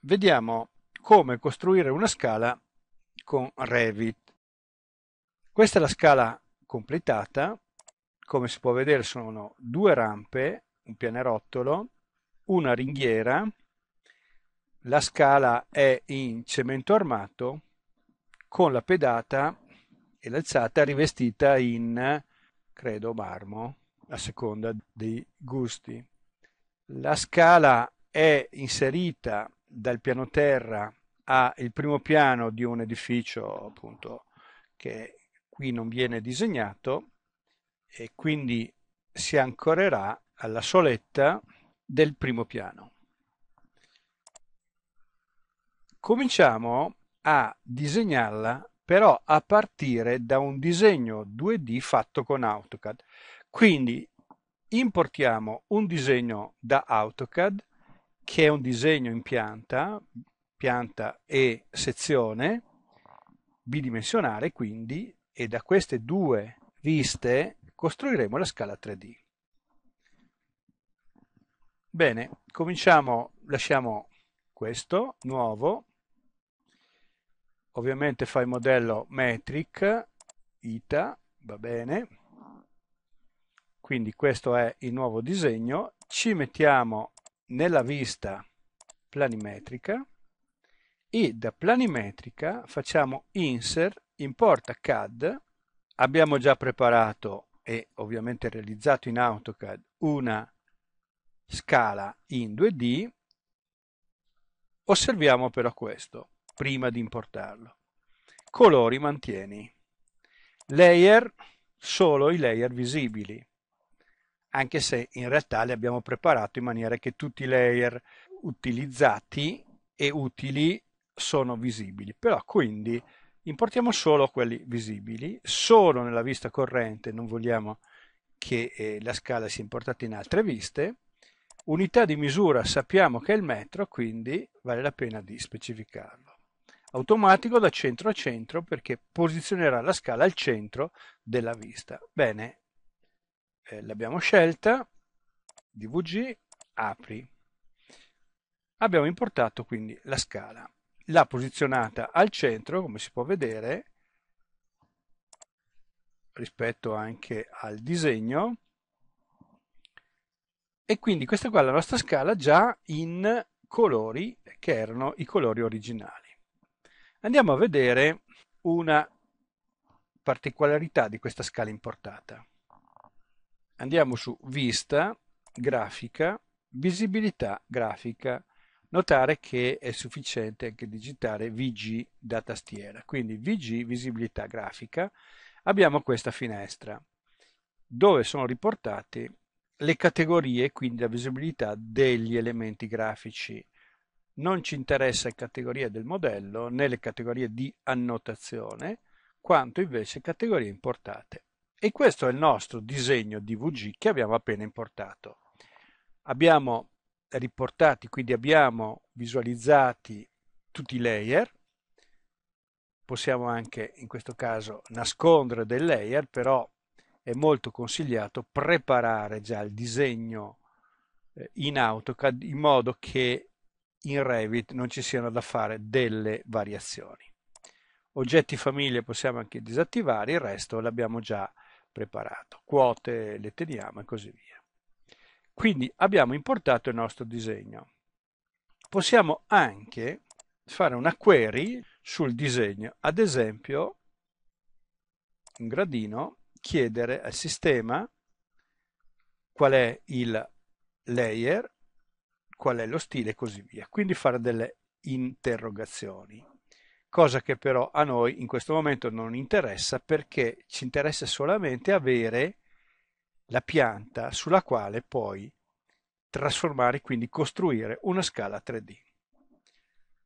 Vediamo come costruire una scala con Revit. Questa è la scala completata, come si può vedere sono due rampe, un pianerottolo, una ringhiera, la scala è in cemento armato con la pedata e l'alzata rivestita in, credo, marmo, a seconda dei gusti. La scala è inserita dal piano terra al primo piano di un edificio appunto che qui non viene disegnato e quindi si ancorerà alla soletta del primo piano. Cominciamo a disegnarla però a partire da un disegno 2D fatto con AutoCAD. Quindi importiamo un disegno da AutoCAD che è un disegno in pianta, pianta e sezione, bidimensionale quindi, e da queste due viste costruiremo la scala 3D. Bene, cominciamo, lasciamo questo, nuovo, ovviamente fa il modello metric, ita, va bene, quindi questo è il nuovo disegno, ci mettiamo nella vista planimetrica e da planimetrica facciamo insert importa CAD abbiamo già preparato e ovviamente realizzato in AutoCAD una scala in 2D osserviamo però questo prima di importarlo colori mantieni layer solo i layer visibili anche se in realtà li abbiamo preparati in maniera che tutti i layer utilizzati e utili sono visibili. Però quindi importiamo solo quelli visibili, solo nella vista corrente, non vogliamo che eh, la scala sia importata in altre viste. Unità di misura sappiamo che è il metro, quindi vale la pena di specificarlo. Automatico da centro a centro perché posizionerà la scala al centro della vista. Bene, eh, l'abbiamo scelta, dvg, apri. Abbiamo importato quindi la scala, l'ha posizionata al centro, come si può vedere, rispetto anche al disegno, e quindi questa qua è la nostra scala già in colori che erano i colori originali. Andiamo a vedere una particolarità di questa scala importata andiamo su vista, grafica, visibilità grafica. Notare che è sufficiente anche digitare VG da tastiera, quindi VG visibilità grafica. Abbiamo questa finestra dove sono riportate le categorie, quindi la visibilità degli elementi grafici. Non ci interessa categorie del modello né le categorie di annotazione, quanto invece categorie importate. E questo è il nostro disegno DVG che abbiamo appena importato. Abbiamo riportati, quindi abbiamo visualizzati tutti i layer, possiamo anche in questo caso nascondere del layer, però è molto consigliato preparare già il disegno eh, in AutoCAD in modo che in Revit non ci siano da fare delle variazioni. Oggetti famiglie possiamo anche disattivare, il resto l'abbiamo già preparato, quote le teniamo e così via. Quindi abbiamo importato il nostro disegno. Possiamo anche fare una query sul disegno, ad esempio un gradino, chiedere al sistema qual è il layer, qual è lo stile e così via. Quindi fare delle interrogazioni cosa che però a noi in questo momento non interessa perché ci interessa solamente avere la pianta sulla quale poi trasformare, quindi costruire una scala 3D.